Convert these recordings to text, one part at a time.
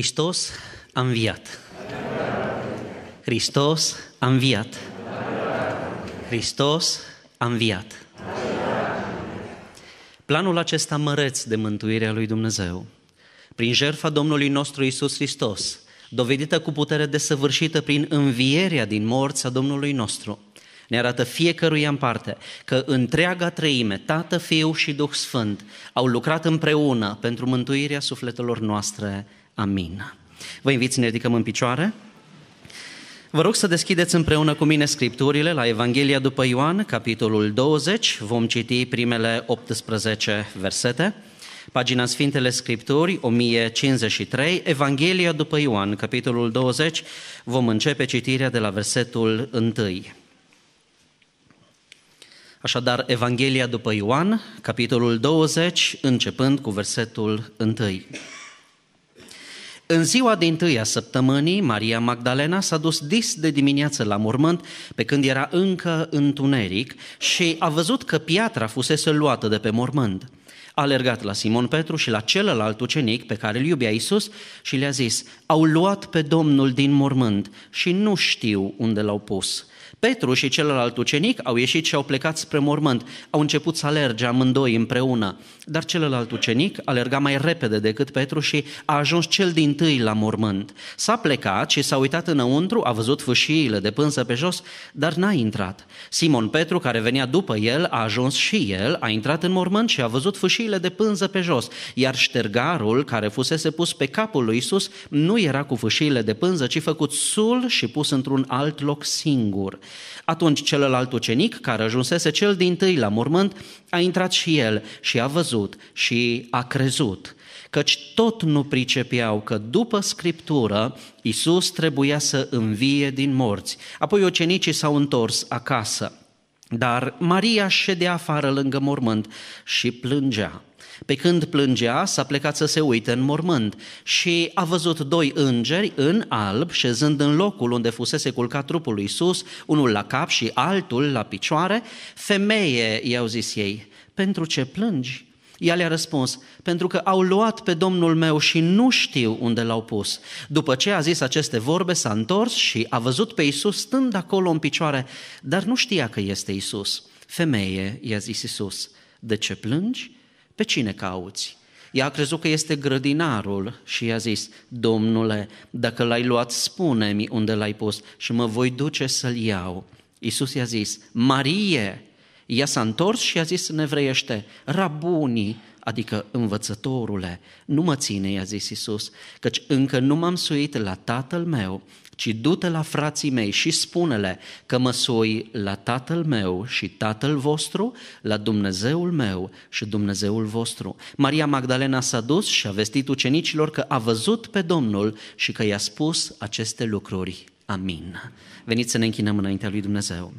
Hristos a înviat. Hristos a înviat. Hristos a înviat. Planul acesta măreț de a lui Dumnezeu, prin jertfa Domnului nostru Isus Hristos, dovedită cu putere desăvârșită prin învierea din morți a Domnului nostru, ne arată fiecăruia în parte că întreaga treime, Tată, Fiu și Duh Sfânt, au lucrat împreună pentru mântuirea sufletelor noastre. Amin. Vă invit să ne ridicăm în picioare. Vă rog să deschideți împreună cu mine scripturile la Evanghelia după Ioan, capitolul 20. Vom citi primele 18 versete. Pagina Sfintele Scripturi, 1053, Evanghelia după Ioan, capitolul 20. Vom începe citirea de la versetul 1. Așadar, Evanghelia după Ioan, capitolul 20, începând cu versetul 1. În ziua din tâia săptămânii, Maria Magdalena s-a dus dis de dimineață la mormânt, pe când era încă întuneric, și a văzut că piatra fusese luată de pe mormânt. A alergat la Simon Petru și la celălalt ucenic pe care îl iubea Isus și le-a zis, au luat pe Domnul din mormânt și nu știu unde l-au pus. Petru și celălalt ucenic au ieșit și au plecat spre mormânt. Au început să alerge amândoi împreună. Dar celălalt ucenic alerga mai repede decât Petru și a ajuns cel din tâi la mormânt. S-a plecat și s-a uitat înăuntru, a văzut fâșiile de pânză pe jos, dar n-a intrat. Simon Petru, care venea după el, a ajuns și el, a intrat în mormânt și a văzut fâșiile de pânză pe jos, iar ștergarul care fusese pus pe capul lui Isus nu era cu fâșiile de pânză, ci făcut sul și pus într-un alt loc singur. Atunci celălalt ucenic, care ajunsese cel din tâi la mormânt, a intrat și el și a văzut și a crezut. Căci tot nu pricepeau că după Scriptură Isus trebuia să învie din morți. Apoi ucenicii s-au întors acasă. Dar Maria ședea afară lângă mormânt și plângea. Pe când plângea, s-a plecat să se uite în mormânt și a văzut doi îngeri în alb, șezând în locul unde fusese culcat trupul lui Iisus, unul la cap și altul la picioare. Femeie, i-au zis ei, pentru ce plângi? Ea le-a răspuns, pentru că au luat pe domnul meu și nu știu unde l-au pus. După ce a zis aceste vorbe, s-a întors și a văzut pe Isus stând acolo în picioare, dar nu știa că este Isus. Femeie, i-a zis Isus, de ce plângi? Pe cine cauți? Ea a crezut că este grădinarul și i-a zis, Domnule, dacă l-ai luat, spune-mi unde l-ai pus și mă voi duce să-l iau. Iisus i-a zis, Marie! Ea s-a întors și i-a zis în evreiește, Rabunii, adică învățătorule, nu mă ține, i-a zis Iisus, căci încă nu m-am suit la tatăl meu ci du-te la frații mei și spune-le că mă soi la Tatăl meu și Tatăl vostru, la Dumnezeul meu și Dumnezeul vostru. Maria Magdalena s-a dus și a vestit ucenicilor că a văzut pe Domnul și că i-a spus aceste lucruri. Amin. Veniți să ne închinăm înaintea lui Dumnezeu.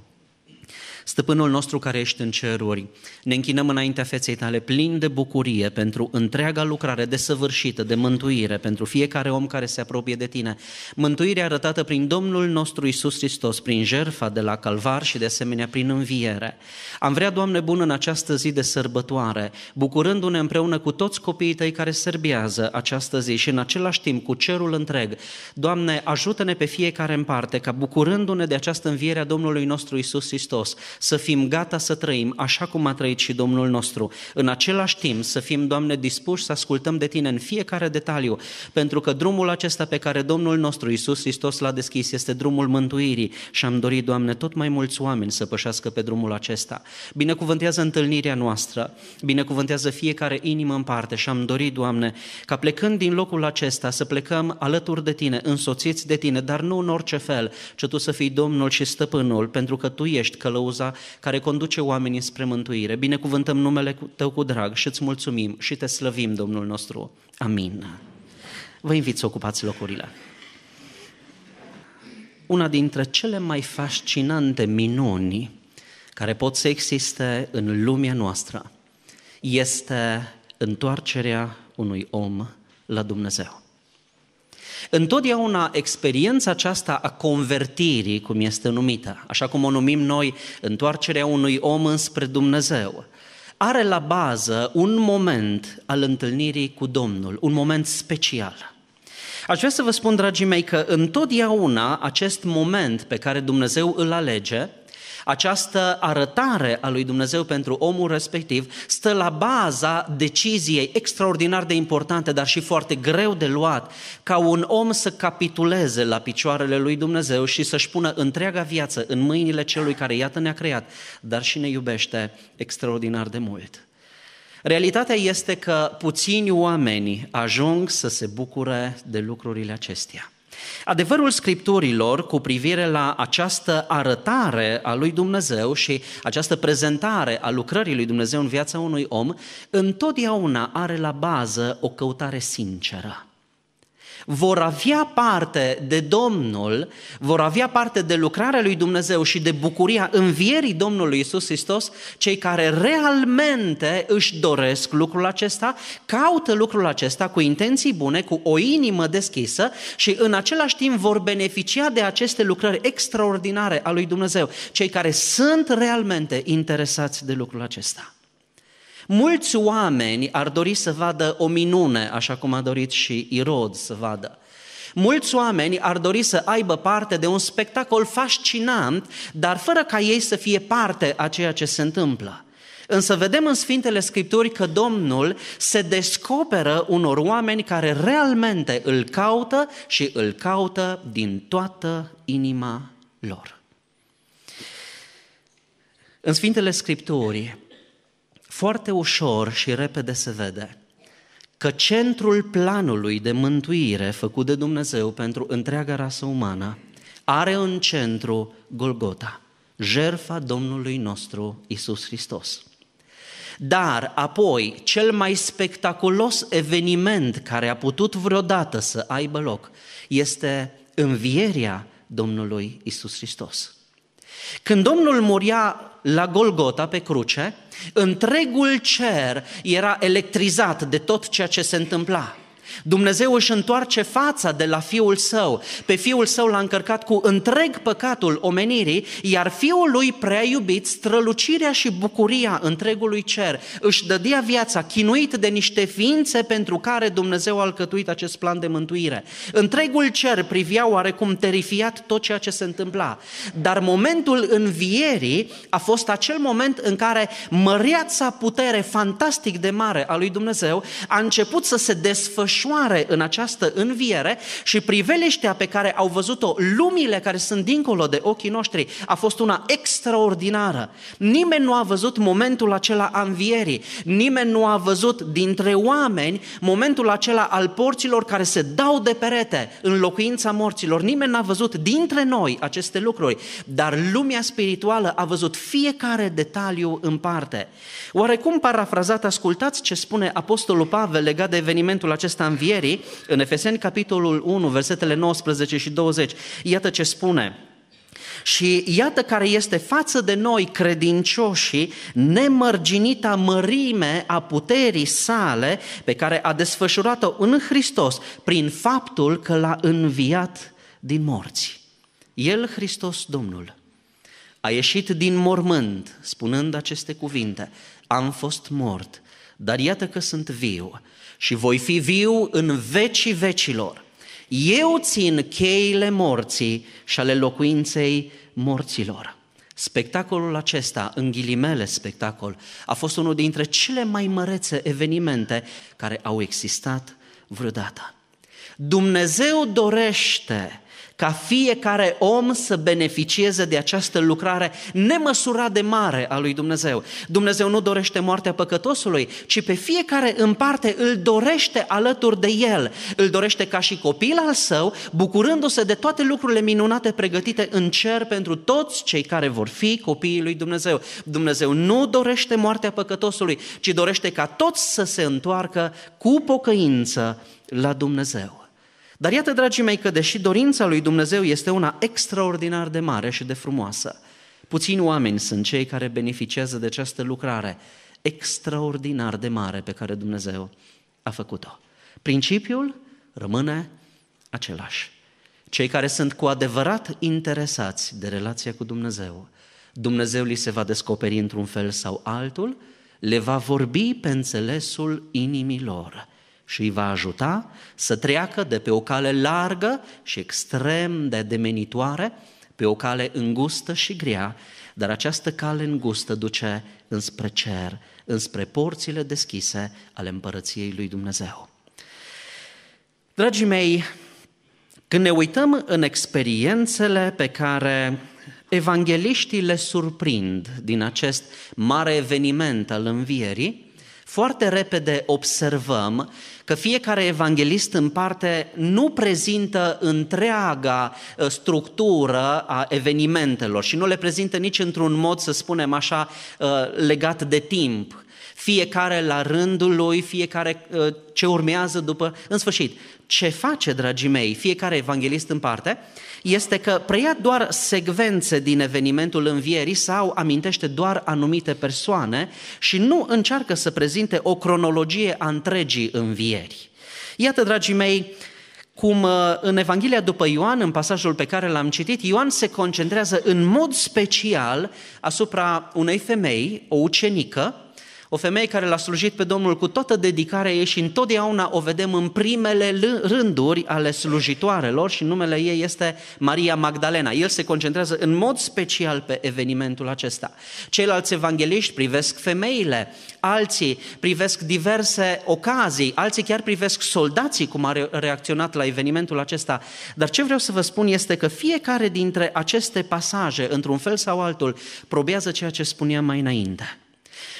Stăpânul nostru care ești în ceruri, ne închinăm înaintea feței tale plin de bucurie pentru întreaga lucrare desăvârșită de mântuire pentru fiecare om care se apropie de tine. Mântuirea arătată prin Domnul nostru Isus Hristos, prin jertfa de la calvar și de asemenea prin înviere. Am vrea, Doamne bun, în această zi de sărbătoare, bucurându-ne împreună cu toți copiii tăi care serbează această zi și în același timp cu cerul întreg. Doamne, ajută-ne pe fiecare în parte ca bucurându-ne de această înviere a Domnului nostru Isus Hristos, să fim gata să trăim așa cum a trăit și Domnul nostru. În același timp să fim, Doamne, dispuși să ascultăm de Tine în fiecare detaliu, pentru că drumul acesta pe care Domnul nostru Iisus Hristos l-a deschis este drumul mântuirii și am dorit, Doamne, tot mai mulți oameni să pășească pe drumul acesta. Binecuvântează întâlnirea noastră, binecuvântează fiecare inimă în parte și am dorit, Doamne, ca plecând din locul acesta să plecăm alături de Tine, însoțiți de Tine, dar nu în orice fel, ci Tu să fii Domnul și Stăpânul, pentru că Tu ești călăuza cauza care conduce oamenii spre mântuire. Binecuvântăm numele Tău cu drag și îți mulțumim și te slăvim, Domnul nostru. Amin. Vă invit să ocupați locurile. Una dintre cele mai fascinante minuni care pot să existe în lumea noastră este întoarcerea unui om la Dumnezeu. Întotdeauna experiența aceasta a convertirii, cum este numită, așa cum o numim noi, întoarcerea unui om înspre Dumnezeu, are la bază un moment al întâlnirii cu Domnul, un moment special. Aș vrea să vă spun, dragii mei, că întotdeauna acest moment pe care Dumnezeu îl alege această arătare a lui Dumnezeu pentru omul respectiv stă la baza deciziei extraordinar de importante, dar și foarte greu de luat, ca un om să capituleze la picioarele lui Dumnezeu și să-și pună întreaga viață în mâinile celui care, iată, ne-a creat, dar și ne iubește extraordinar de mult. Realitatea este că puțini oameni ajung să se bucure de lucrurile acestea. Adevărul scripturilor cu privire la această arătare a lui Dumnezeu și această prezentare a lucrării lui Dumnezeu în viața unui om, întotdeauna are la bază o căutare sinceră vor avea parte de Domnul, vor avea parte de lucrarea lui Dumnezeu și de bucuria învierii Domnului Isus Hristos, cei care realmente își doresc lucrul acesta, caută lucrul acesta cu intenții bune, cu o inimă deschisă și în același timp vor beneficia de aceste lucrări extraordinare a lui Dumnezeu, cei care sunt realmente interesați de lucrul acesta. Mulți oameni ar dori să vadă o minune, așa cum a dorit și Irod să vadă. Mulți oameni ar dori să aibă parte de un spectacol fascinant, dar fără ca ei să fie parte a ceea ce se întâmplă. Însă vedem în Sfintele Scripturi că Domnul se descoperă unor oameni care realmente îl caută și îl caută din toată inima lor. În Sfintele Scripturi foarte ușor și repede se vede că centrul planului de mântuire făcut de Dumnezeu pentru întreaga rasă umană are în centru Golgota, jerfa Domnului nostru Isus Hristos. Dar apoi, cel mai spectaculos eveniment care a putut vreodată să aibă loc este învierea Domnului Isus Hristos. Când Domnul muria la Golgota, pe cruce, întregul cer era electrizat de tot ceea ce se întâmpla. Dumnezeu își întoarce fața de la Fiul Său. Pe Fiul Său l-a încărcat cu întreg păcatul omenirii, iar Fiul lui prea iubit, strălucirea și bucuria întregului cer, își dădea viața chinuit de niște ființe pentru care Dumnezeu a alcătuit acest plan de mântuire. Întregul cer privia oarecum terifiat tot ceea ce se întâmpla. Dar momentul învierii a fost acel moment în care măreața putere fantastic de mare a lui Dumnezeu a început să se desfășoare ușoare în această înviere și priveliștea pe care au văzut-o lumile care sunt dincolo de ochii noștri a fost una extraordinară. Nimeni nu a văzut momentul acela a învierii, nimeni nu a văzut dintre oameni momentul acela al porților care se dau de perete în locuința morților, nimeni n-a văzut dintre noi aceste lucruri, dar lumea spirituală a văzut fiecare detaliu în parte. Oarecum parafrazat, ascultați ce spune Apostolul Pavel legat de evenimentul acesta învierii, în Efeseni, capitolul 1, versetele 19 și 20, iată ce spune. Și iată care este față de noi credincioșii nemărginita mărime a puterii sale pe care a desfășurat-o în Hristos prin faptul că l-a înviat din morți. El, Hristos Domnul, a ieșit din mormânt spunând aceste cuvinte, am fost mort, dar iată că sunt viu și voi fi viu în vecii vecilor. Eu țin cheile morții și ale locuinței morților. Spectacolul acesta, în ghilimele spectacol, a fost unul dintre cele mai mărețe evenimente care au existat vreodată. Dumnezeu dorește ca fiecare om să beneficieze de această lucrare nemăsurat de mare a lui Dumnezeu. Dumnezeu nu dorește moartea păcătosului, ci pe fiecare în parte îl dorește alături de el. Îl dorește ca și copil al său, bucurându-se de toate lucrurile minunate pregătite în cer pentru toți cei care vor fi copiii lui Dumnezeu. Dumnezeu nu dorește moartea păcătosului, ci dorește ca toți să se întoarcă cu pocăință la Dumnezeu. Dar iată, dragii mei, că deși dorința lui Dumnezeu este una extraordinar de mare și de frumoasă, puțini oameni sunt cei care beneficiază de această lucrare extraordinar de mare pe care Dumnezeu a făcut-o. Principiul rămâne același. Cei care sunt cu adevărat interesați de relația cu Dumnezeu, Dumnezeu li se va descoperi într-un fel sau altul, le va vorbi pe înțelesul inimii lor și îi va ajuta să treacă de pe o cale largă și extrem de demenitoare, pe o cale îngustă și grea, dar această cale îngustă duce înspre cer, înspre porțile deschise ale împărăției lui Dumnezeu. Dragii mei, când ne uităm în experiențele pe care evangeliștii le surprind din acest mare eveniment al învierii, foarte repede observăm că fiecare evanghelist în parte nu prezintă întreaga uh, structură a evenimentelor și nu le prezintă nici într-un mod, să spunem așa, uh, legat de timp fiecare la rândul lui, fiecare uh, ce urmează după... În sfârșit, ce face, dragii mei, fiecare evanghelist în parte, este că preia doar secvențe din evenimentul învierii sau amintește doar anumite persoane și nu încearcă să prezinte o cronologie a întregii învieri. Iată, dragii mei, cum uh, în Evanghelia după Ioan, în pasajul pe care l-am citit, Ioan se concentrează în mod special asupra unei femei, o ucenică, o femeie care l-a slujit pe Domnul cu toată dedicarea ei și întotdeauna o vedem în primele rânduri ale slujitoarelor și numele ei este Maria Magdalena. El se concentrează în mod special pe evenimentul acesta. Ceilalți evangeliști privesc femeile, alții privesc diverse ocazii, alții chiar privesc soldații cum a reacționat la evenimentul acesta. Dar ce vreau să vă spun este că fiecare dintre aceste pasaje, într-un fel sau altul, probează ceea ce spuneam mai înainte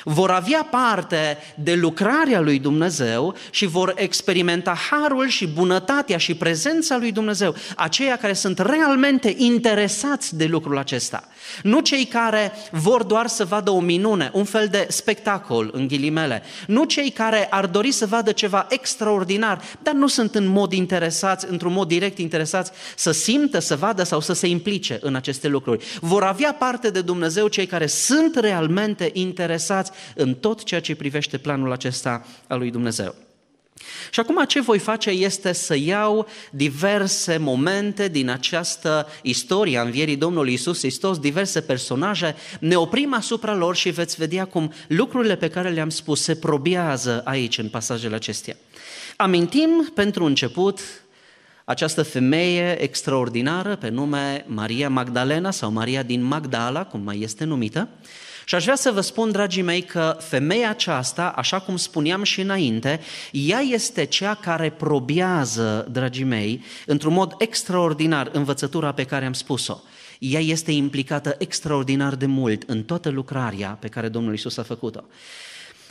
vor avea parte de lucrarea lui Dumnezeu și vor experimenta harul și bunătatea și prezența lui Dumnezeu, aceia care sunt realmente interesați de lucrul acesta. Nu cei care vor doar să vadă o minune, un fel de spectacol, în ghilimele. Nu cei care ar dori să vadă ceva extraordinar, dar nu sunt în mod interesați, într-un mod direct interesați să simtă, să vadă sau să se implice în aceste lucruri. Vor avea parte de Dumnezeu cei care sunt realmente interesați interesați în tot ceea ce privește planul acesta al lui Dumnezeu. Și acum ce voi face este să iau diverse momente din această istorie a învierii Domnului Isus Hristos, diverse personaje, ne oprim asupra lor și veți vedea cum lucrurile pe care le-am spus se probiază aici în pasajele acestea. Amintim pentru început această femeie extraordinară pe nume Maria Magdalena sau Maria din Magdala, cum mai este numită, și aș vrea să vă spun, dragii mei, că femeia aceasta, așa cum spuneam și înainte, ea este cea care probează, dragii mei, într-un mod extraordinar învățătura pe care am spus-o. Ea este implicată extraordinar de mult în toată lucrarea pe care Domnul Isus a făcut-o.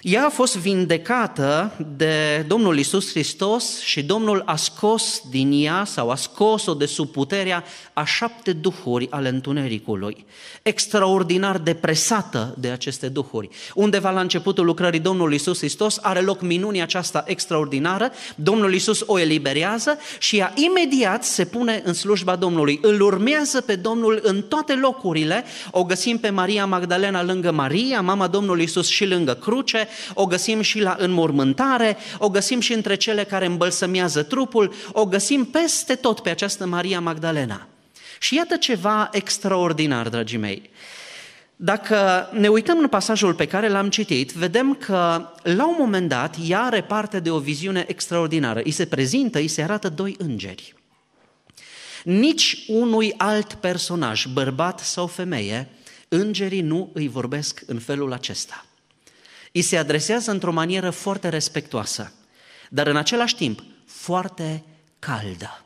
Ea a fost vindecată de Domnul Isus Hristos și Domnul a scos din ea sau a scos-o de sub puterea a șapte duhuri ale întunericului. Extraordinar depresată de aceste duhuri. Undeva la începutul lucrării Domnului Isus Hristos are loc minunea aceasta extraordinară, Domnul Isus o eliberează și ea imediat se pune în slujba Domnului. Îl urmează pe Domnul în toate locurile, o găsim pe Maria Magdalena lângă Maria, mama Domnului Isus și lângă cruce, o găsim și la înmormântare, o găsim și între cele care îmbălsămează trupul, o găsim peste tot pe această Maria Magdalena. Și iată ceva extraordinar, dragii mei. Dacă ne uităm în pasajul pe care l-am citit, vedem că la un moment dat ea are parte de o viziune extraordinară. Îi se prezintă, îi se arată doi îngeri. Nici unui alt personaj, bărbat sau femeie, îngerii nu îi vorbesc în felul acesta îi se adresează într-o manieră foarte respectoasă, dar în același timp foarte caldă.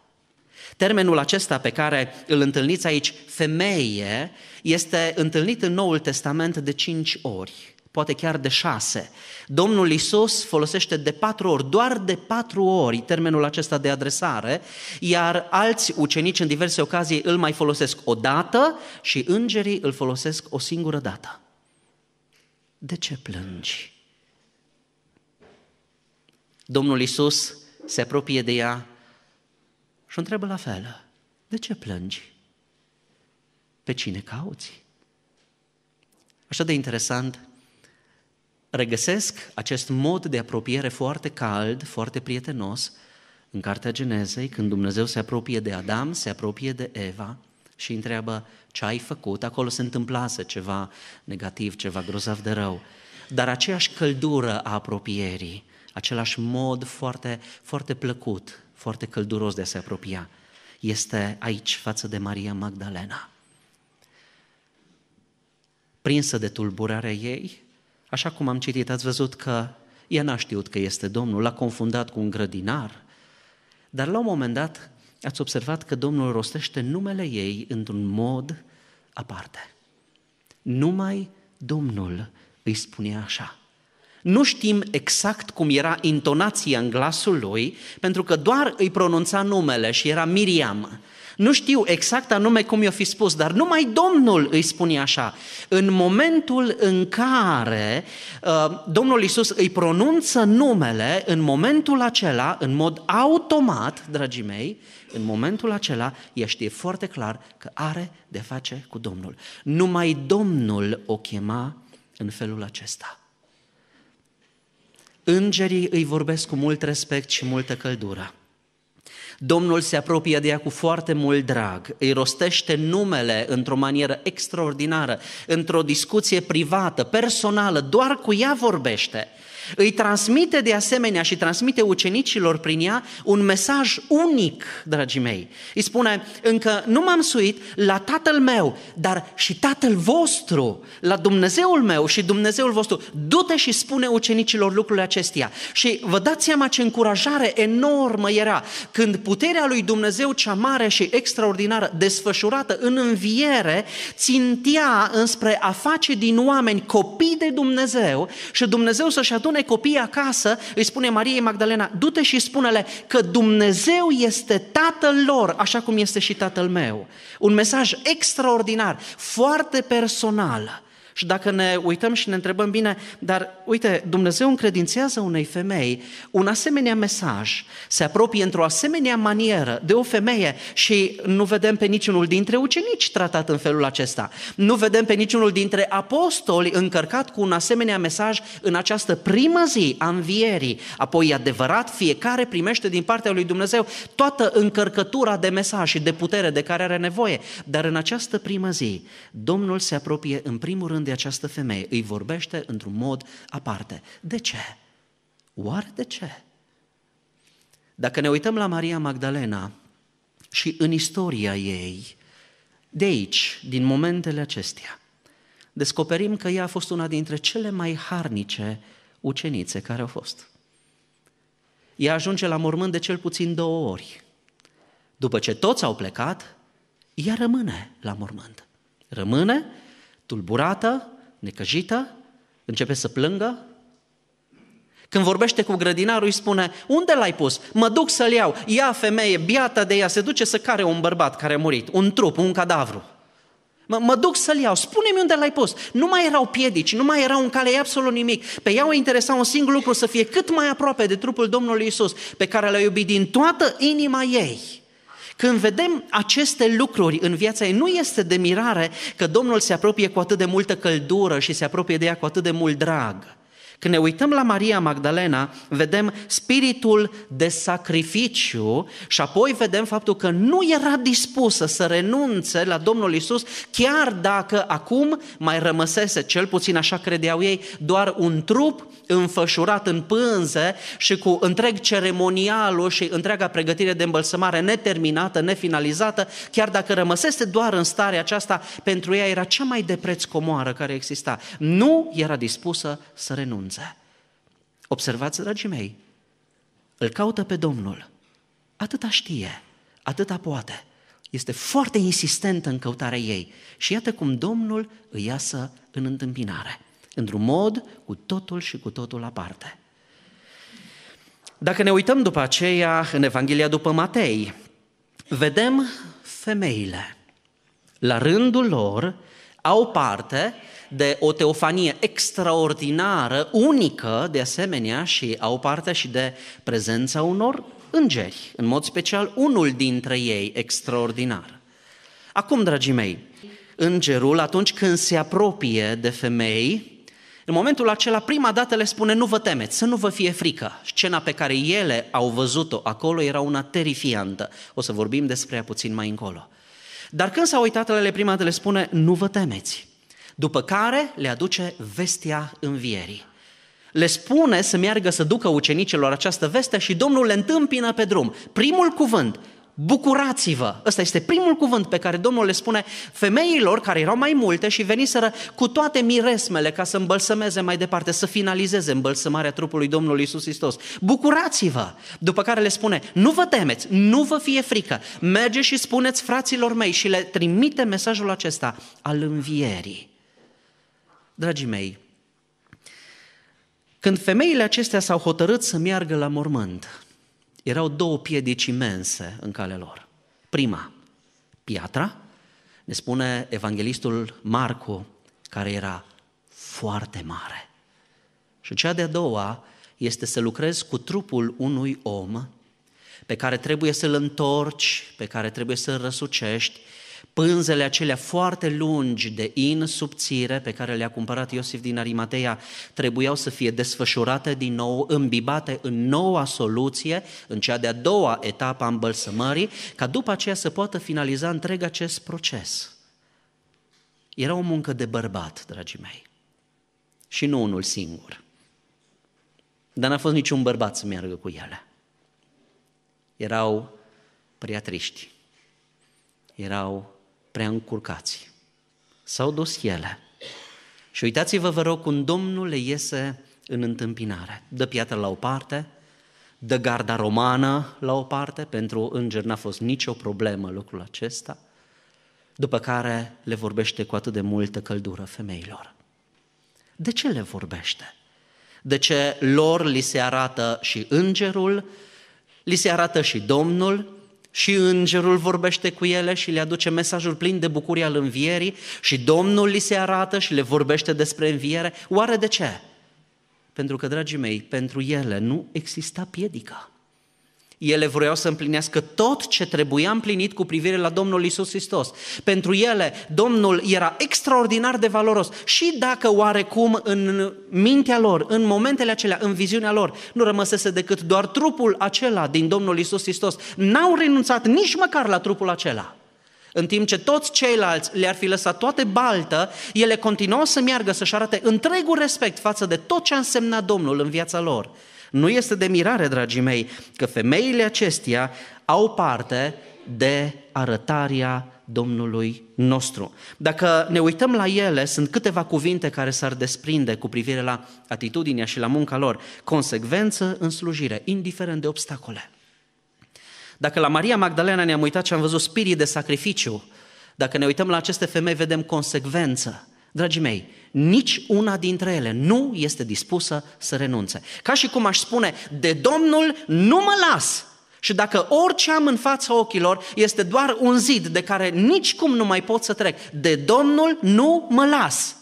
Termenul acesta pe care îl întâlniți aici, femeie, este întâlnit în Noul Testament de cinci ori, poate chiar de șase. Domnul Isus folosește de patru ori, doar de patru ori termenul acesta de adresare, iar alți ucenici în diverse ocazii îl mai folosesc o dată și îngerii îl folosesc o singură dată de ce plângi? Domnul Isus se apropie de ea și o întreabă la fel, de ce plângi? Pe cine cauți? Așa de interesant, regăsesc acest mod de apropiere foarte cald, foarte prietenos, în Cartea Genezei, când Dumnezeu se apropie de Adam, se apropie de Eva, și întreabă ce ai făcut, acolo se întâmplase ceva negativ, ceva grozav de rău. Dar aceeași căldură a apropierii, același mod foarte, foarte plăcut, foarte călduros de a se apropia, este aici față de Maria Magdalena. Prinsă de tulburarea ei, așa cum am citit, ați văzut că ea n-a știut că este Domnul, l-a confundat cu un grădinar, dar la un moment dat ați observat că Domnul rostește numele ei într-un mod aparte. Numai Domnul îi spune așa. Nu știm exact cum era intonația în glasul lui, pentru că doar îi pronunța numele și era Miriam. Nu știu exact anume cum i-o fi spus, dar numai Domnul îi spune așa. În momentul în care uh, Domnul Isus îi pronunță numele, în momentul acela, în mod automat, dragii mei, în momentul acela, ea știe foarte clar că are de face cu Domnul. Numai Domnul o chema în felul acesta. Îngerii îi vorbesc cu mult respect și multă căldură. Domnul se apropie de ea cu foarte mult drag, îi rostește numele într-o manieră extraordinară, într-o discuție privată, personală, doar cu ea vorbește. Îi transmite de asemenea și transmite ucenicilor prin ea un mesaj unic, dragii mei. Îi spune, încă nu m-am suit la tatăl meu, dar și tatăl vostru, la Dumnezeul meu și Dumnezeul vostru. Du-te și spune ucenicilor lucrurile acestea. Și vă dați seama ce încurajare enormă era când puterea lui Dumnezeu cea mare și extraordinară desfășurată în înviere țintea înspre a face din oameni copii de Dumnezeu și Dumnezeu să-și adună pune copiii acasă, îi spune Mariei Magdalena, du-te și spune-le că Dumnezeu este Tatăl lor, așa cum este și Tatăl meu. Un mesaj extraordinar, foarte personal. Și dacă ne uităm și ne întrebăm bine, dar uite, Dumnezeu încredințează unei femei un asemenea mesaj, se apropie într-o asemenea manieră de o femeie și nu vedem pe niciunul dintre ucenici tratat în felul acesta. Nu vedem pe niciunul dintre apostoli încărcat cu un asemenea mesaj în această primă zi a învierii. Apoi, e adevărat, fiecare primește din partea lui Dumnezeu toată încărcătura de mesaj și de putere de care are nevoie. Dar în această primă zi, Domnul se apropie în primul rând de această femeie, îi vorbește într-un mod aparte. De ce? Oare de ce? Dacă ne uităm la Maria Magdalena și în istoria ei, de aici, din momentele acestea, descoperim că ea a fost una dintre cele mai harnice ucenițe care au fost. Ea ajunge la mormânt de cel puțin două ori. După ce toți au plecat, ea rămâne la mormânt. Rămâne tulburată, necăjită, începe să plângă. Când vorbește cu grădinarul, îi spune, unde l-ai pus? Mă duc să-l iau. Ia femeie, biata de ea, se duce să care un bărbat care a murit, un trup, un cadavru. Mă, mă duc să-l iau, spune-mi unde l-ai pus. Nu mai erau piedici, nu mai erau în cale absolut nimic. Pe ea o interesa un singur lucru, să fie cât mai aproape de trupul Domnului Isus, pe care l-a iubit din toată inima ei. Când vedem aceste lucruri în viața ei, nu este de mirare că Domnul se apropie cu atât de multă căldură și se apropie de ea cu atât de mult drag. Când ne uităm la Maria Magdalena, vedem spiritul de sacrificiu și apoi vedem faptul că nu era dispusă să renunțe la Domnul Isus, chiar dacă acum mai rămăsese, cel puțin așa credeau ei, doar un trup înfășurat în pânze și cu întreg ceremonialul și întreaga pregătire de îmbălsămare neterminată, nefinalizată, chiar dacă rămăsese doar în starea aceasta, pentru ea era cea mai de preț comoară care exista. Nu era dispusă să renunțe. Observați, dragii mei, îl caută pe Domnul. Atâta știe, atâta poate. Este foarte insistent în căutarea ei. Și iată cum Domnul îi iasă în întâmpinare într-un mod cu totul și cu totul aparte. Dacă ne uităm după aceea în Evanghelia după Matei, vedem femeile. La rândul lor au parte de o teofanie extraordinară, unică, de asemenea, și au parte și de prezența unor îngeri, în mod special unul dintre ei extraordinar. Acum, dragii mei, îngerul, atunci când se apropie de femei, în momentul acela, prima dată le spune, nu vă temeți, să nu vă fie frică. Scena pe care ele au văzut-o acolo era una terifiantă. O să vorbim despre ea puțin mai încolo. Dar când s-au uitat la ele, prima dată le spune, nu vă temeți. După care le aduce vestia învierii. Le spune să meargă să ducă ucenicilor această veste și Domnul le întâmpină pe drum. Primul cuvânt, bucurați-vă. Ăsta este primul cuvânt pe care Domnul le spune femeilor care erau mai multe și veniseră cu toate miresmele ca să îmbălsămeze mai departe, să finalizeze îmbălsămarea trupului Domnului Isus Hristos. Bucurați-vă! După care le spune, nu vă temeți, nu vă fie frică, merge și spuneți fraților mei și le trimite mesajul acesta al învierii. Dragii mei, când femeile acestea s-au hotărât să meargă la mormânt, erau două piedici imense în calea lor. Prima, piatra, ne spune evanghelistul Marcu, care era foarte mare. Și cea de-a doua este să lucrezi cu trupul unui om pe care trebuie să-l întorci, pe care trebuie să-l răsucești, pânzele acelea foarte lungi de in subțire pe care le-a cumpărat Iosif din Arimatea trebuiau să fie desfășurate din nou, îmbibate în noua soluție, în cea de-a doua etapă a îmbălsămării, ca după aceea să poată finaliza întreg acest proces. Era o muncă de bărbat, dragii mei, și nu unul singur. Dar n-a fost niciun bărbat să meargă cu ele. Erau prea erau prea încurcați. S-au dus ele. Și uitați-vă, vă rog, cum Domnul le iese în întâmpinare. Dă piatră la o parte, dă garda romană la o parte, pentru înger n-a fost nicio problemă lucrul acesta, după care le vorbește cu atât de multă căldură femeilor. De ce le vorbește? De ce lor li se arată și îngerul, li se arată și Domnul, și îngerul vorbește cu ele și le aduce mesajul plin de bucurie al învierii și Domnul li se arată și le vorbește despre înviere. Oare de ce? Pentru că, dragii mei, pentru ele nu exista piedică. Ele vroiau să împlinească tot ce trebuia împlinit cu privire la Domnul Isus Hristos. Pentru ele, Domnul era extraordinar de valoros și dacă oarecum în mintea lor, în momentele acelea, în viziunea lor, nu rămăsese decât doar trupul acela din Domnul Isus Hristos, n-au renunțat nici măcar la trupul acela. În timp ce toți ceilalți le-ar fi lăsat toate baltă, ele continuau să meargă să-și arate întregul respect față de tot ce a însemnat Domnul în viața lor. Nu este de mirare, dragii mei, că femeile acestea au parte de arătarea Domnului nostru. Dacă ne uităm la ele, sunt câteva cuvinte care s-ar desprinde cu privire la atitudinea și la munca lor. Consecvență în slujire, indiferent de obstacole. Dacă la Maria Magdalena ne-am uitat și am văzut spirit de sacrificiu, dacă ne uităm la aceste femei, vedem consecvență. Dragii mei, nici una dintre ele nu este dispusă să renunțe. Ca și cum aș spune, de Domnul nu mă las. Și dacă orice am în fața ochilor este doar un zid de care nici cum nu mai pot să trec, de Domnul nu mă las.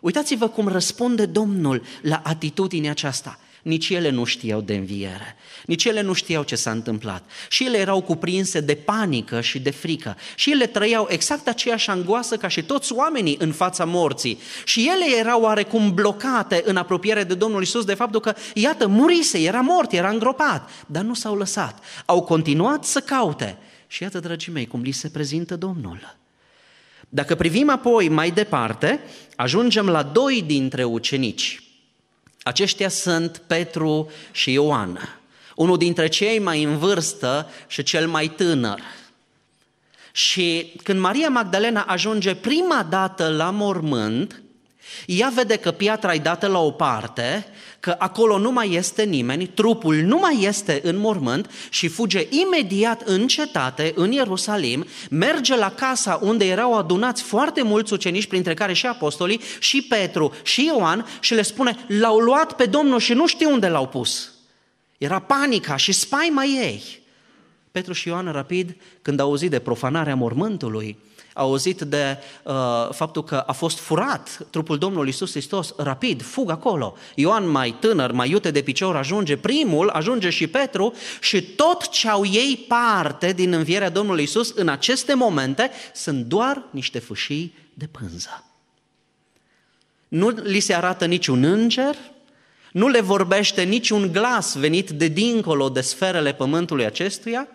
Uitați-vă cum răspunde Domnul la atitudinea aceasta nici ele nu știau de înviere, nici ele nu știau ce s-a întâmplat. Și ele erau cuprinse de panică și de frică. Și ele trăiau exact aceeași angoasă ca și toți oamenii în fața morții. Și ele erau oarecum blocate în apropiere de Domnul Isus de faptul că, iată, murise, era mort, era îngropat, dar nu s-au lăsat. Au continuat să caute. Și iată, dragii mei, cum li se prezintă Domnul. Dacă privim apoi mai departe, ajungem la doi dintre ucenici, aceștia sunt Petru și Ioan, unul dintre cei mai în vârstă și cel mai tânăr. Și când Maria Magdalena ajunge prima dată la mormânt, ea vede că piatra e dată la o parte, că acolo nu mai este nimeni, trupul nu mai este în mormânt și fuge imediat în cetate, în Ierusalim, merge la casa unde erau adunați foarte mulți ucenici, printre care și apostolii, și Petru, și Ioan, și le spune, l-au luat pe Domnul și nu știu unde l-au pus. Era panica și spaima ei. Petru și Ioan rapid, când au auzit de profanarea mormântului, auzit de uh, faptul că a fost furat trupul Domnului Isus Hristos, rapid, fug acolo. Ioan mai tânăr, mai iute de picior, ajunge primul, ajunge și Petru și tot ce au ei parte din învierea Domnului Isus în aceste momente sunt doar niște fâșii de pânză. Nu li se arată niciun înger, nu le vorbește niciun glas venit de dincolo de sferele pământului acestuia,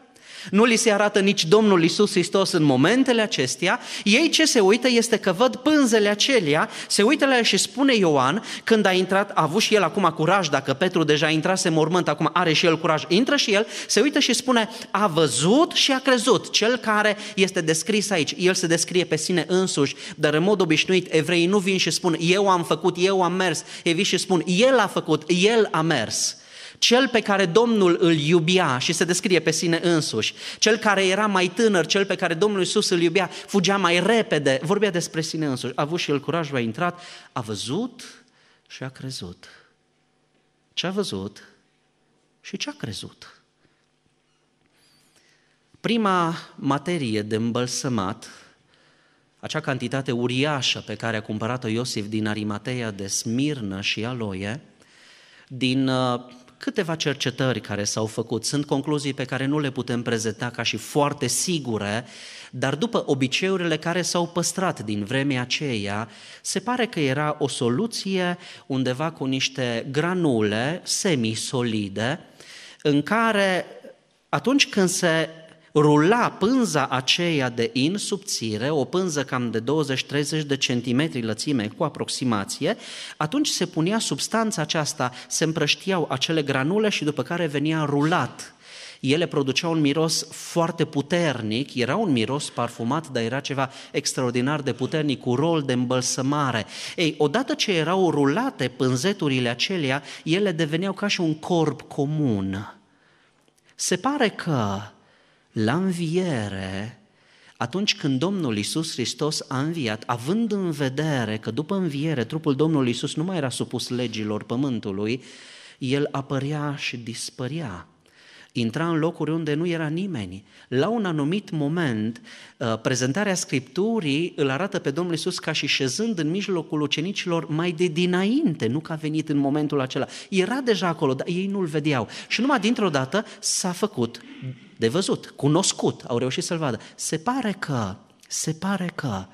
nu li se arată nici Domnul Isus Hristos în momentele acestea. Ei ce se uită este că văd pânzele acelea, se uită la el și spune Ioan, când a intrat, a avut și el acum curaj, dacă Petru deja intrase mormânt, acum are și el curaj, intră și el, se uită și spune, a văzut și a crezut, cel care este descris aici. El se descrie pe sine însuși, dar în mod obișnuit evreii nu vin și spun, eu am făcut, eu am mers. Ei vin și spun, el a făcut, el a mers. Cel pe care Domnul îl iubea și se descrie pe sine însuși, cel care era mai tânăr, cel pe care Domnul Iisus îl iubea, fugea mai repede, vorbea despre sine însuși, a avut și el curajul, a intrat, a văzut și a crezut. Ce a văzut și ce a crezut. Prima materie de îmbălsămat, acea cantitate uriașă pe care a cumpărat-o Iosif din Arimatea de Smirnă și Aloie, din uh, câteva cercetări care s-au făcut. Sunt concluzii pe care nu le putem prezenta ca și foarte sigure, dar după obiceiurile care s-au păstrat din vremea aceea, se pare că era o soluție undeva cu niște granule semisolide în care atunci când se rula pânza aceea de in subțire, o pânză cam de 20-30 de centimetri lățime cu aproximație, atunci se punea substanța aceasta, se împrăștiau acele granule și după care venea rulat ele produceau un miros foarte puternic, era un miros parfumat, dar era ceva extraordinar de puternic, cu rol de îmbălsămare. Ei, odată ce erau rulate pânzeturile acelea, ele deveneau ca și un corp comun. Se pare că la înviere, atunci când Domnul Isus Hristos a înviat, având în vedere că după înviere trupul Domnului Isus nu mai era supus legilor pământului, el apărea și dispărea intra în locuri unde nu era nimeni. La un anumit moment, uh, prezentarea Scripturii îl arată pe Domnul Isus ca și șezând în mijlocul ucenicilor mai de dinainte, nu că a venit în momentul acela. Era deja acolo, dar ei nu-l vedeau. Și numai dintr-o dată s-a făcut de văzut, cunoscut, au reușit să-l vadă. Se pare că, se pare că,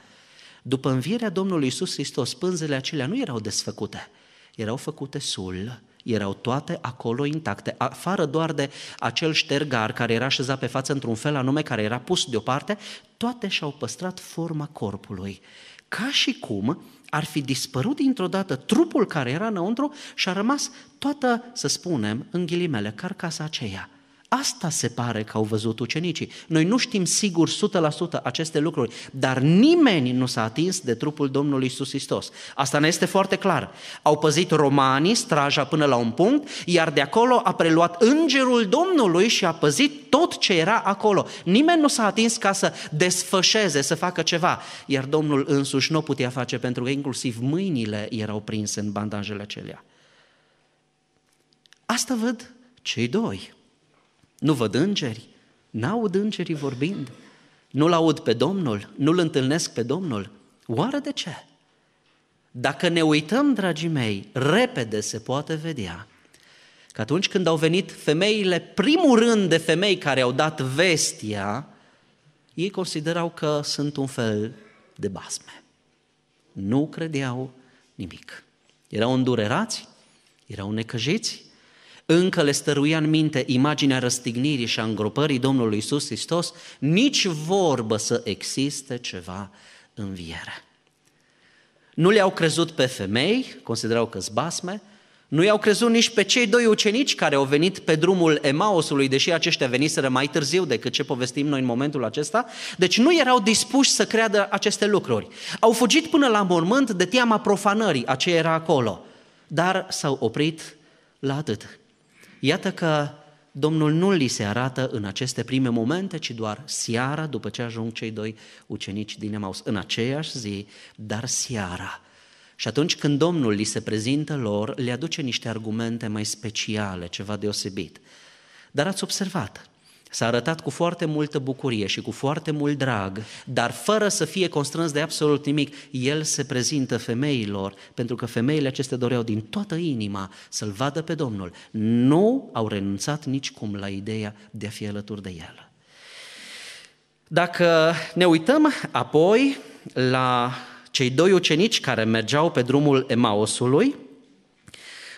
după învierea Domnului Isus Hristos, pânzele acelea nu erau desfăcute, erau făcute sul erau toate acolo intacte, afară doar de acel ștergar care era așezat pe față într-un fel anume, care era pus deoparte, toate și-au păstrat forma corpului. Ca și cum ar fi dispărut dintr-o dată trupul care era înăuntru și a rămas toată, să spunem, în ghilimele, carcasa aceea. Asta se pare că au văzut ucenicii. Noi nu știm sigur 100% aceste lucruri, dar nimeni nu s-a atins de trupul Domnului Isus Hristos. Asta ne este foarte clar. Au păzit romanii straja până la un punct, iar de acolo a preluat îngerul Domnului și a păzit tot ce era acolo. Nimeni nu s-a atins ca să desfășeze, să facă ceva, iar Domnul însuși nu putea face pentru că inclusiv mâinile erau prinse în bandajele acelea. Asta văd cei doi. Nu văd îngeri, n-aud îngerii vorbind, nu-L aud pe Domnul, nu-L întâlnesc pe Domnul. Oare de ce? Dacă ne uităm, dragii mei, repede se poate vedea că atunci când au venit femeile, primul rând de femei care au dat vestia, ei considerau că sunt un fel de basme. Nu credeau nimic. Erau îndurerați, erau necăjiți, încă le stăruia în minte imaginea răstignirii și a îngropării Domnului Isus Hristos, nici vorbă să existe ceva în viere. Nu le-au crezut pe femei, considerau că basme, nu i-au crezut nici pe cei doi ucenici care au venit pe drumul Emausului, deși aceștia veniseră mai târziu decât ce povestim noi în momentul acesta. Deci nu erau dispuși să creadă aceste lucruri. Au fugit până la mormânt de teama profanării a ce era acolo, dar s-au oprit la atât. Iată că Domnul nu li se arată în aceste prime momente, ci doar seara, după ce ajung cei doi ucenici din Emaus, în aceeași zi, dar seara. Și atunci când Domnul li se prezintă lor, le aduce niște argumente mai speciale, ceva deosebit. Dar ați observat, S-a arătat cu foarte multă bucurie și cu foarte mult drag, dar fără să fie constrâns de absolut nimic, el se prezintă femeilor, pentru că femeile acestea doreau din toată inima să-l vadă pe Domnul. Nu au renunțat nicicum la ideea de a fi alături de el. Dacă ne uităm apoi la cei doi ucenici care mergeau pe drumul Emaosului,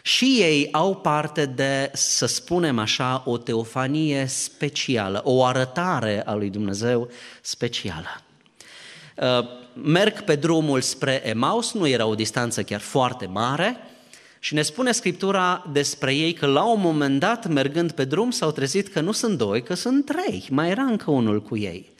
și ei au parte de, să spunem așa, o teofanie specială, o arătare a lui Dumnezeu specială. Uh, merg pe drumul spre Emaus, nu era o distanță chiar foarte mare, și ne spune Scriptura despre ei că la un moment dat, mergând pe drum, s-au trezit că nu sunt doi, că sunt trei, mai era încă unul cu ei.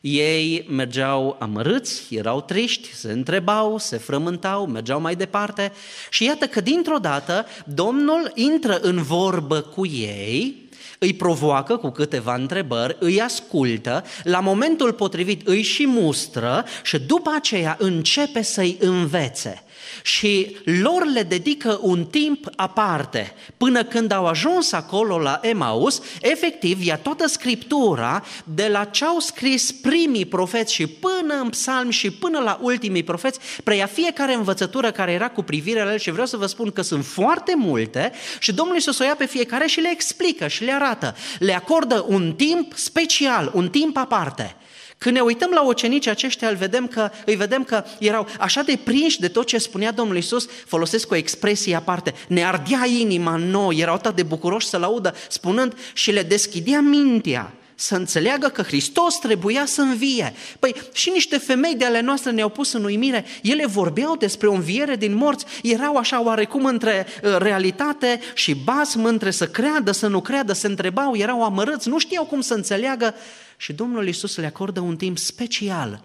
Ei mergeau amărâți, erau triști, se întrebau, se frământau, mergeau mai departe și iată că dintr-o dată Domnul intră în vorbă cu ei îi provoacă cu câteva întrebări, îi ascultă, la momentul potrivit îi și mustră și după aceea începe să-i învețe și lor le dedică un timp aparte. Până când au ajuns acolo la Emaus, efectiv ia toată scriptura de la ce au scris primii profeți și până în psalmi și până la ultimii profeți, preia fiecare învățătură care era cu privire la el și vreau să vă spun că sunt foarte multe și Domnul Iisus o ia pe fiecare și le explică și le arată. Le acordă un timp special, un timp aparte. Când ne uităm la ucenicii aceștia, îl vedem că, îi vedem că erau așa de prinși de tot ce spunea Domnul Isus, folosesc o expresie aparte, ne ardea inima noi, erau atât de bucuroși să-L audă spunând și le deschidea mintea să înțeleagă că Hristos trebuia să învie. Păi și niște femei de ale noastre ne-au pus în uimire. Ele vorbeau despre o înviere din morți, erau așa oarecum între uh, realitate și basm, între să creadă, să nu creadă, se întrebau, erau amărâți, nu știau cum să înțeleagă și Domnul Iisus le acordă un timp special.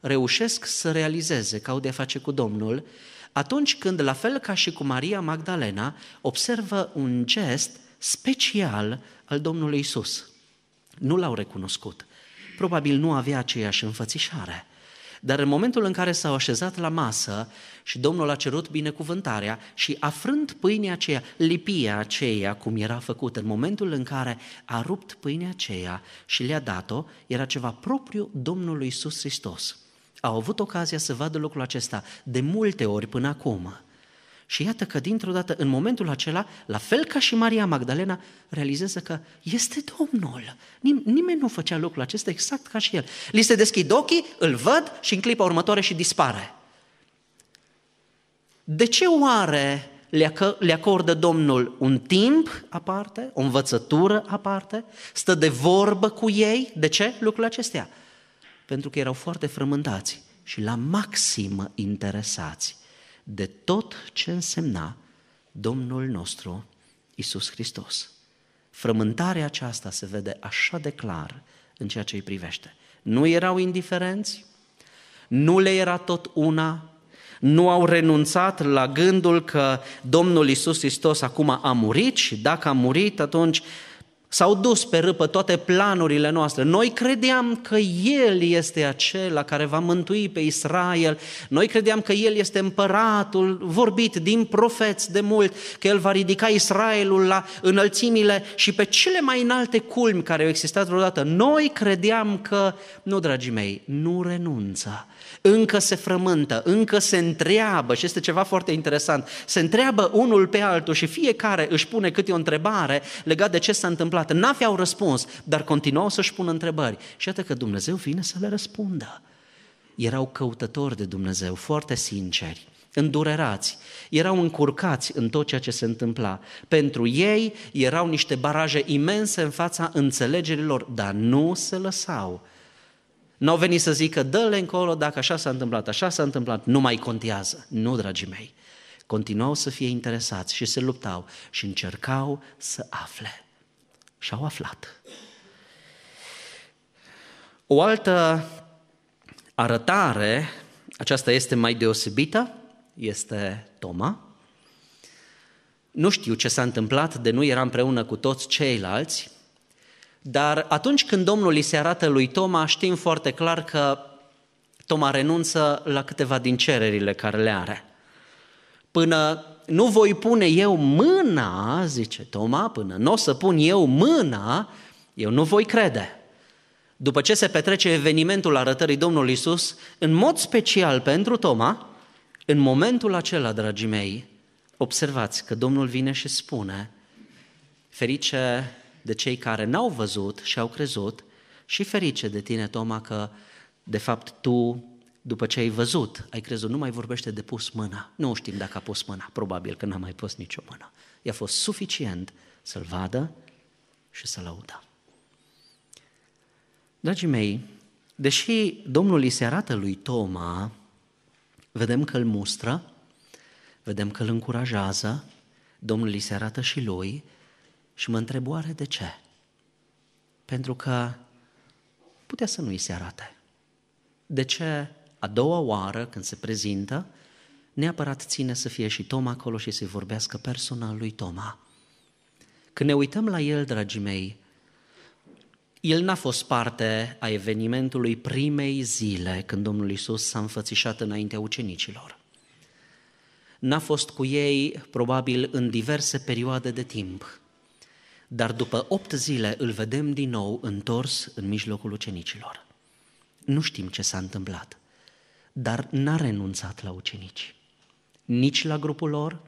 Reușesc să realizeze că au de face cu Domnul atunci când, la fel ca și cu Maria Magdalena, observă un gest special al Domnului Iisus. Nu l-au recunoscut. Probabil nu avea aceeași înfățișare. Dar în momentul în care s-au așezat la masă și Domnul a cerut binecuvântarea și afrând pâinea aceea, lipia aceea, cum era făcută, în momentul în care a rupt pâinea aceea și le-a dat-o, era ceva propriu Domnului Iisus Hristos. Au avut ocazia să vadă lucrul acesta de multe ori până acum. Și iată că dintr-o dată, în momentul acela, la fel ca și Maria Magdalena, realizează că este Domnul. Nim- nimeni nu făcea lucrul acesta exact ca și el. Li se deschid ochii, îl văd și în clipa următoare și dispare. De ce oare le acordă Domnul un timp aparte, o învățătură aparte, stă de vorbă cu ei? De ce lucrul acestea? Pentru că erau foarte frământați și la maxim interesați de tot ce însemna Domnul nostru Isus Hristos. Frământarea aceasta se vede așa de clar în ceea ce îi privește. Nu erau indiferenți, nu le era tot una, nu au renunțat la gândul că Domnul Isus Hristos acum a murit și dacă a murit, atunci S-au dus pe râpă toate planurile noastre. Noi credeam că El este acela care va mântui pe Israel. Noi credeam că El este împăratul vorbit din profeți de mult, că El va ridica Israelul la înălțimile și pe cele mai înalte culmi care au existat vreodată. Noi credeam că, nu dragii mei, nu renunță încă se frământă, încă se întreabă și este ceva foarte interesant. Se întreabă unul pe altul și fiecare își pune câte o întrebare legat de ce s-a întâmplat. n au răspuns, dar continuau să-și pună întrebări. Și iată că Dumnezeu vine să le răspundă. Erau căutători de Dumnezeu, foarte sinceri îndurerați, erau încurcați în tot ceea ce se întâmpla. Pentru ei erau niște baraje imense în fața înțelegerilor, dar nu se lăsau N-au venit să zică, dă-le încolo, dacă așa s-a întâmplat, așa s-a întâmplat, nu mai contează. Nu, dragii mei. Continuau să fie interesați și se luptau și încercau să afle. Și au aflat. O altă arătare, aceasta este mai deosebită, este Toma. Nu știu ce s-a întâmplat, de nu era împreună cu toți ceilalți, dar atunci când Domnul îi se arată lui Toma, știm foarte clar că Toma renunță la câteva din cererile care le are. Până nu voi pune eu mâna, zice Toma, până nu o să pun eu mâna, eu nu voi crede. După ce se petrece evenimentul arătării Domnului Isus, în mod special pentru Toma, în momentul acela, dragii mei, observați că Domnul vine și spune, ferice de cei care n-au văzut și au crezut și ferice de tine, Toma, că de fapt tu, după ce ai văzut, ai crezut, nu mai vorbește de pus mâna. Nu știm dacă a pus mâna, probabil că n-a mai pus nicio mână. I-a fost suficient să-l vadă și să-l audă. Dragii mei, deși Domnul îi se arată lui Toma, vedem că îl mustră, vedem că îl încurajează, Domnul îi se arată și lui, și mă întreb oare de ce? Pentru că putea să nu îi se arate. De ce a doua oară când se prezintă, neapărat ține să fie și Toma acolo și să-i vorbească personal lui Toma. Când ne uităm la el, dragii mei, el n-a fost parte a evenimentului primei zile când Domnul Isus s-a înfățișat înaintea ucenicilor. N-a fost cu ei, probabil, în diverse perioade de timp dar după opt zile îl vedem din nou întors în mijlocul ucenicilor. Nu știm ce s-a întâmplat, dar n-a renunțat la ucenici, nici la grupul lor,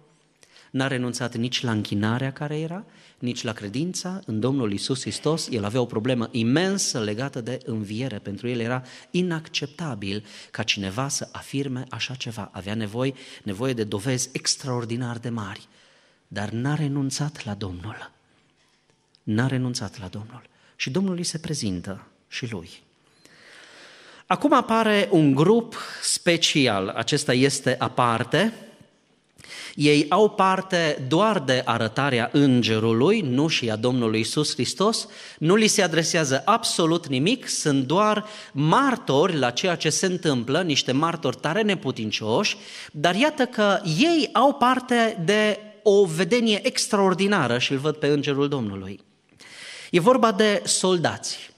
n-a renunțat nici la închinarea care era, nici la credința în Domnul Isus Hristos. El avea o problemă imensă legată de înviere. Pentru el era inacceptabil ca cineva să afirme așa ceva. Avea nevoie, nevoie de dovezi extraordinar de mari, dar n-a renunțat la Domnul n-a renunțat la Domnul. Și Domnul îi se prezintă și lui. Acum apare un grup special, acesta este aparte. Ei au parte doar de arătarea îngerului, nu și a Domnului Isus Hristos, nu li se adresează absolut nimic, sunt doar martori la ceea ce se întâmplă, niște martori tare neputincioși, dar iată că ei au parte de o vedenie extraordinară și îl văd pe îngerul Domnului. E vorba de soldați.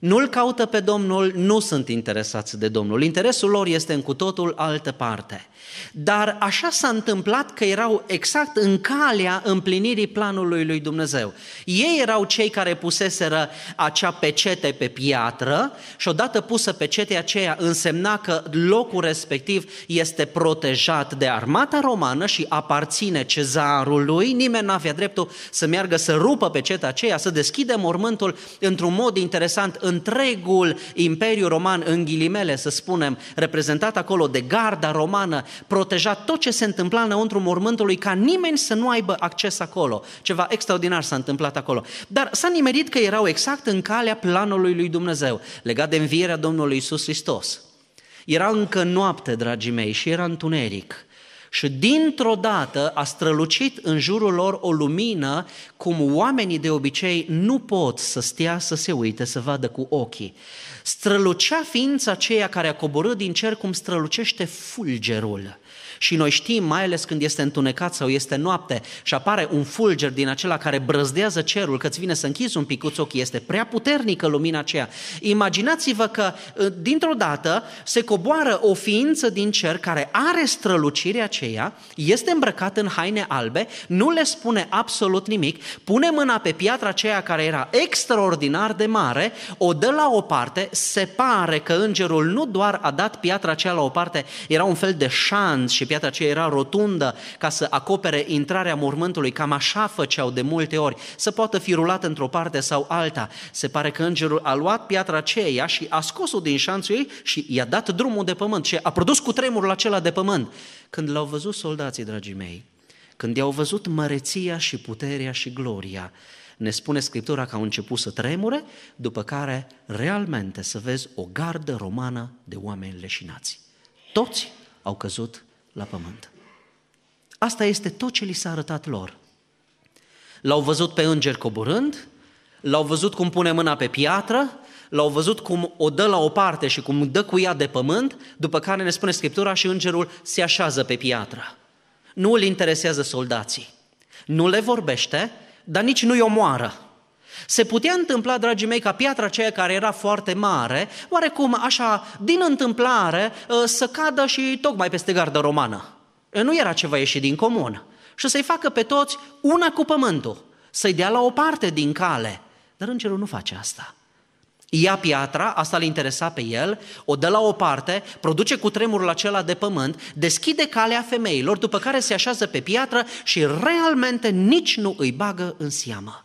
Nu-L caută pe Domnul, nu sunt interesați de Domnul. Interesul lor este în cu totul altă parte. Dar așa s-a întâmplat că erau exact în calea împlinirii planului lui Dumnezeu. Ei erau cei care puseseră acea pecete pe piatră și odată pusă pecetea aceea însemna că locul respectiv este protejat de armata romană și aparține cezarului, nimeni n-avea dreptul să meargă să rupă peceta aceea, să deschide mormântul într-un mod interesant întregul Imperiu Roman în ghilimele, să spunem, reprezentat acolo de garda romană, proteja tot ce se întâmpla înăuntru mormântului ca nimeni să nu aibă acces acolo. Ceva extraordinar s-a întâmplat acolo. Dar s-a nimerit că erau exact în calea planului lui Dumnezeu, legat de învierea Domnului Isus Hristos. Era încă noapte, dragii mei, și era întuneric. Și dintr-o dată a strălucit în jurul lor o lumină cum oamenii de obicei nu pot să stea să se uite, să vadă cu ochii. Strălucea ființa aceea care a coborât din cer cum strălucește fulgerul. Și noi știm, mai ales când este întunecat sau este noapte și apare un fulger din acela care brăzdează cerul, că îți vine să închizi un picuț ochii, este prea puternică lumina aceea. Imaginați-vă că uh, dintr-o dată se coboară o ființă din cer care are strălucirea aceea, este îmbrăcat în haine albe, nu le spune absolut nimic, pune mâna pe piatra aceea care era extraordinar de mare, o dă la o parte, se pare că îngerul nu doar a dat piatra aceea la o parte, era un fel de șans și piatra aceea era rotundă ca să acopere intrarea mormântului, cam așa făceau de multe ori, să poată fi rulat într-o parte sau alta. Se pare că îngerul a luat piatra aceea și a scos-o din șanțul ei și i-a dat drumul de pământ și a produs cu tremurul acela de pământ. Când l-au văzut soldații, dragii mei, când i-au văzut măreția și puterea și gloria, ne spune Scriptura că au început să tremure, după care realmente să vezi o gardă romană de oameni leșinați. Toți au căzut la pământ. Asta este tot ce li s-a arătat lor. L-au văzut pe înger coborând, l-au văzut cum pune mâna pe piatră, l-au văzut cum o dă la o parte și cum dă cu ea de pământ, după care ne spune Scriptura și îngerul se așează pe piatră. Nu îl interesează soldații, nu le vorbește, dar nici nu-i omoară. Se putea întâmpla, dragii mei, ca piatra aceea care era foarte mare, oarecum așa, din întâmplare, ă, să cadă și tocmai peste garda romană. Nu era ceva ieșit din comun. Și să-i facă pe toți una cu pământul, să-i dea la o parte din cale. Dar îngerul nu face asta. Ia piatra, asta l interesa pe el, o dă la o parte, produce cu tremurul acela de pământ, deschide calea femeilor, după care se așează pe piatră și realmente nici nu îi bagă în seamă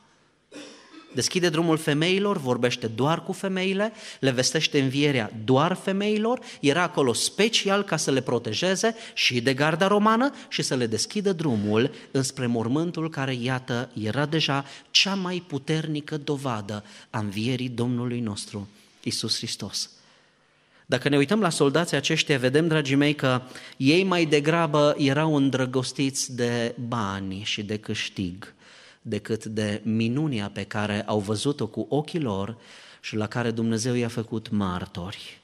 deschide drumul femeilor, vorbește doar cu femeile, le vestește învierea doar femeilor, era acolo special ca să le protejeze și de garda romană și să le deschidă drumul înspre mormântul care, iată, era deja cea mai puternică dovadă a învierii Domnului nostru, Isus Hristos. Dacă ne uităm la soldații aceștia, vedem, dragii mei, că ei mai degrabă erau îndrăgostiți de bani și de câștig decât de minunia pe care au văzut-o cu ochii lor și la care Dumnezeu i-a făcut martori.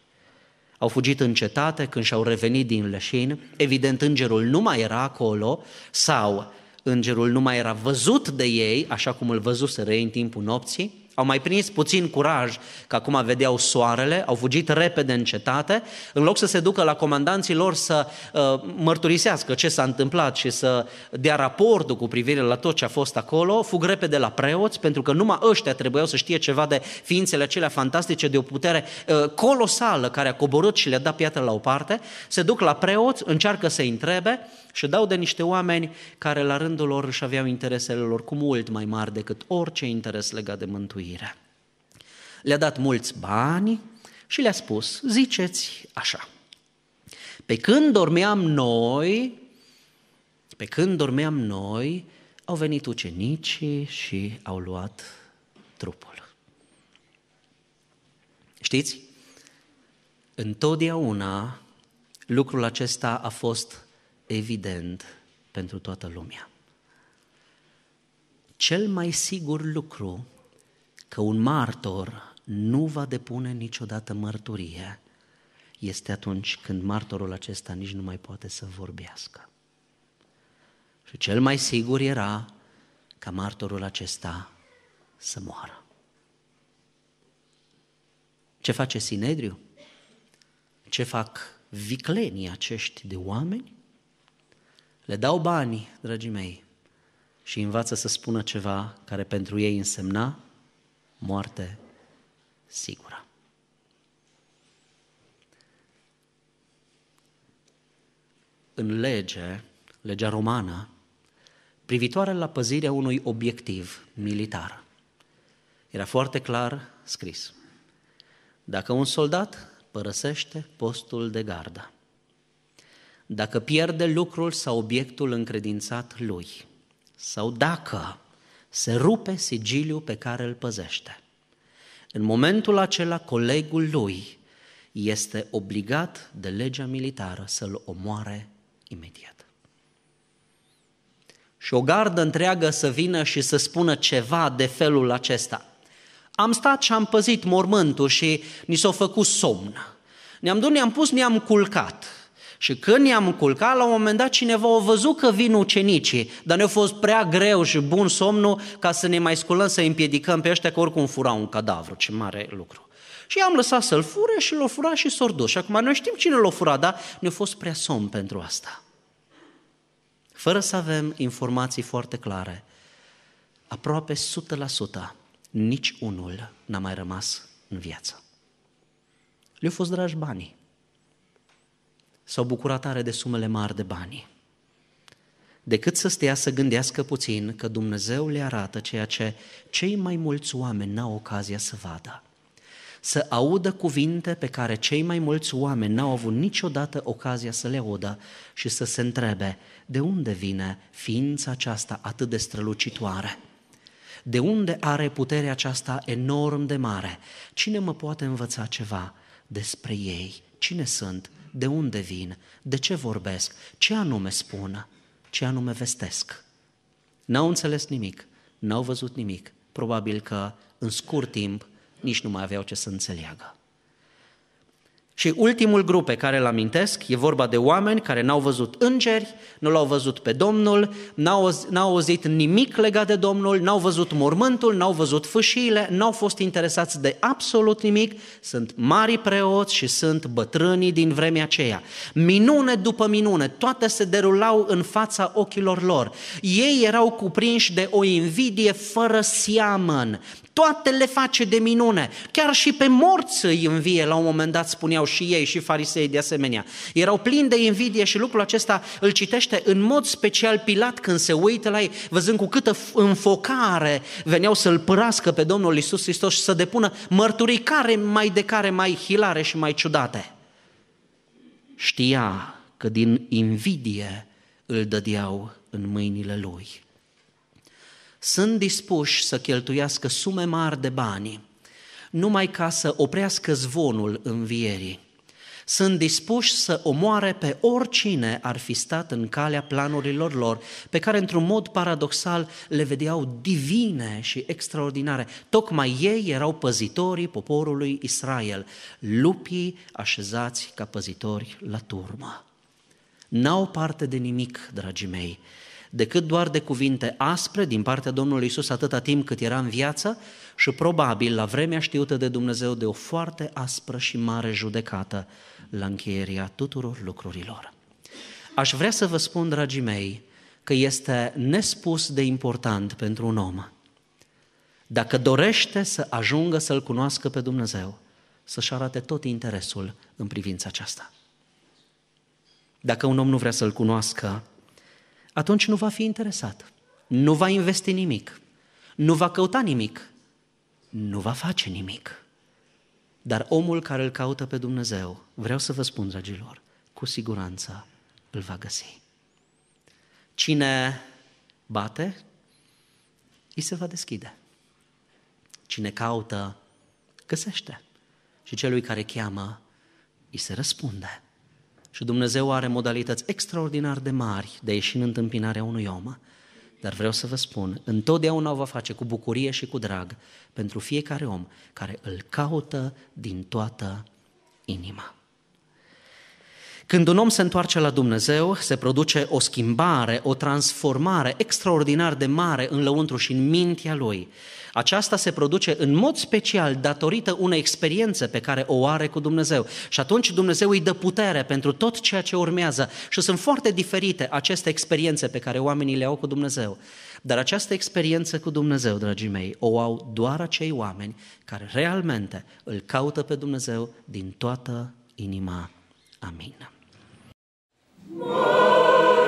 Au fugit în cetate când și-au revenit din leșin, evident îngerul nu mai era acolo sau îngerul nu mai era văzut de ei, așa cum îl văzuseră ei în timpul nopții, au mai prins puțin curaj, că acum vedeau soarele, au fugit repede în cetate, în loc să se ducă la comandanții lor să uh, mărturisească ce s-a întâmplat și să dea raportul cu privire la tot ce a fost acolo, fug repede la preoți, pentru că numai ăștia trebuiau să știe ceva de ființele acelea fantastice, de o putere uh, colosală care a coborât și le-a dat piatra la o parte, se duc la preoți, încearcă să-i întrebe, și dau de niște oameni care la rândul lor își aveau interesele lor cu mult mai mari decât orice interes legat de mântuire. Le-a dat mulți bani și le-a spus, ziceți așa, pe când dormeam noi, pe când dormeam noi, au venit ucenicii și au luat trupul. Știți? Întotdeauna lucrul acesta a fost evident pentru toată lumea. Cel mai sigur lucru că un martor nu va depune niciodată mărturie este atunci când martorul acesta nici nu mai poate să vorbească. Și cel mai sigur era ca martorul acesta să moară. Ce face Sinedriu? Ce fac viclenii acești de oameni? le dau bani, dragii mei, și învață să spună ceva care pentru ei însemna moarte sigură. În lege, legea romană, privitoare la păzirea unui obiectiv militar, era foarte clar scris. Dacă un soldat părăsește postul de gardă, dacă pierde lucrul sau obiectul încredințat lui, sau dacă se rupe sigiliul pe care îl păzește. În momentul acela, colegul lui este obligat de legea militară să-l omoare imediat. Și o gardă întreagă să vină și să spună ceva de felul acesta. Am stat și am păzit mormântul și ni s-a făcut somn. Ne-am dus, ne-am pus, ne-am culcat. Și când i-am culcat, la un moment dat cineva o văzut că vin ucenicii, dar ne-a fost prea greu și bun somnul ca să ne mai sculăm, să împiedicăm pe ăștia, că oricum furau un cadavru, ce mare lucru. Și am lăsat să-l fure și l-a furat și s-a dus. Și acum noi știm cine l-a furat, dar ne-a fost prea somn pentru asta. Fără să avem informații foarte clare, aproape 100% nici unul n-a mai rămas în viață. Le-au fost dragi banii s-au bucurat tare de sumele mari de bani. Decât să stea să gândească puțin că Dumnezeu le arată ceea ce cei mai mulți oameni n-au ocazia să vadă. Să audă cuvinte pe care cei mai mulți oameni n-au avut niciodată ocazia să le audă și să se întrebe de unde vine ființa aceasta atât de strălucitoare. De unde are puterea aceasta enorm de mare? Cine mă poate învăța ceva despre ei? Cine sunt? de unde vin, de ce vorbesc, ce anume spună, ce anume vestesc. N-au înțeles nimic, n-au văzut nimic. Probabil că în scurt timp nici nu mai aveau ce să înțeleagă. Și ultimul grup pe care îl amintesc e vorba de oameni care n-au văzut îngeri, nu l-au văzut pe Domnul, n-au, n-au auzit nimic legat de Domnul, n-au văzut mormântul, n-au văzut fâșiile, n-au fost interesați de absolut nimic, sunt mari preoți și sunt bătrânii din vremea aceea. Minune după minune, toate se derulau în fața ochilor lor. Ei erau cuprinși de o invidie fără seamăn toate le face de minune. Chiar și pe morți îi învie, la un moment dat spuneau și ei și farisei de asemenea. Erau plini de invidie și lucrul acesta îl citește în mod special Pilat când se uită la ei, văzând cu câtă înfocare veneau să-l părască pe Domnul Isus Hristos și să depună mărturii care mai de care mai hilare și mai ciudate. Știa că din invidie îl dădeau în mâinile lui sunt dispuși să cheltuiască sume mari de bani numai ca să oprească zvonul învierii. Sunt dispuși să omoare pe oricine ar fi stat în calea planurilor lor, pe care într-un mod paradoxal le vedeau divine și extraordinare. Tocmai ei erau păzitorii poporului Israel, lupii așezați ca păzitori la turmă. N-au parte de nimic, dragii mei, decât doar de cuvinte aspre din partea Domnului Isus atâta timp cât era în viață și probabil la vremea știută de Dumnezeu de o foarte aspră și mare judecată la încheierea tuturor lucrurilor. Aș vrea să vă spun, dragii mei, că este nespus de important pentru un om. Dacă dorește să ajungă să-L cunoască pe Dumnezeu, să-și arate tot interesul în privința aceasta. Dacă un om nu vrea să-L cunoască, atunci nu va fi interesat, nu va investi nimic, nu va căuta nimic, nu va face nimic. Dar omul care îl caută pe Dumnezeu, vreau să vă spun, dragilor, cu siguranță îl va găsi. Cine bate, îi se va deschide. Cine caută, găsește. Și celui care cheamă, îi se răspunde. Și Dumnezeu are modalități extraordinar de mari de a ieși în întâmpinarea unui om. Dar vreau să vă spun, întotdeauna o va face cu bucurie și cu drag pentru fiecare om care îl caută din toată inima. Când un om se întoarce la Dumnezeu, se produce o schimbare, o transformare extraordinar de mare în lăuntru și în mintea lui. Aceasta se produce în mod special datorită unei experiențe pe care o are cu Dumnezeu. Și atunci Dumnezeu îi dă putere pentru tot ceea ce urmează. Și sunt foarte diferite aceste experiențe pe care oamenii le au cu Dumnezeu. Dar această experiență cu Dumnezeu, dragii mei, o au doar acei oameni care realmente îl caută pe Dumnezeu din toată inima. Amin. Oh.